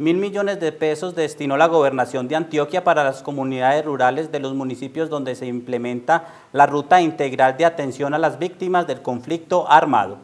Mil millones de pesos destinó la gobernación de Antioquia para las comunidades rurales de los municipios donde se implementa la ruta integral de atención a las víctimas del conflicto armado.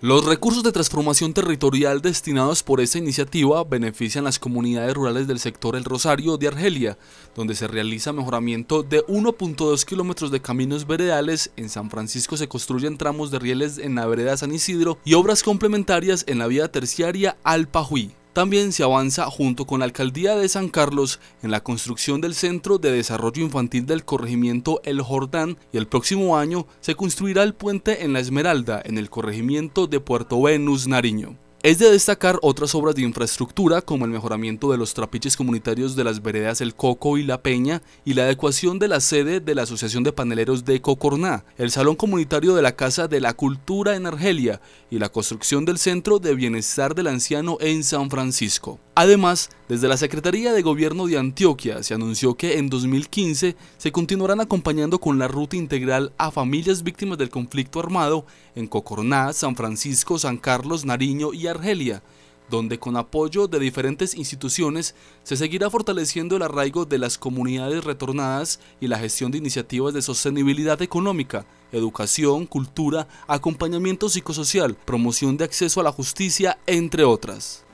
Los recursos de transformación territorial destinados por esta iniciativa benefician las comunidades rurales del sector El Rosario de Argelia, donde se realiza mejoramiento de 1.2 kilómetros de caminos veredales, en San Francisco se construyen tramos de rieles en la vereda San Isidro y obras complementarias en la vía terciaria Alpajuí. También se avanza junto con la Alcaldía de San Carlos en la construcción del Centro de Desarrollo Infantil del Corregimiento El Jordán y el próximo año se construirá el puente en La Esmeralda en el Corregimiento de Puerto Venus, Nariño. Es de destacar otras obras de infraestructura como el mejoramiento de los trapiches comunitarios de las veredas El Coco y La Peña y la adecuación de la sede de la Asociación de Paneleros de Cocorná, el Salón Comunitario de la Casa de la Cultura en Argelia y la construcción del Centro de Bienestar del Anciano en San Francisco. Además, desde la Secretaría de Gobierno de Antioquia se anunció que en 2015 se continuarán acompañando con la ruta integral a familias víctimas del conflicto armado en Cocorná, San Francisco, San Carlos, Nariño y Argelia, donde con apoyo de diferentes instituciones se seguirá fortaleciendo el arraigo de las comunidades retornadas y la gestión de iniciativas de sostenibilidad económica, educación, cultura, acompañamiento psicosocial, promoción de acceso a la justicia, entre otras.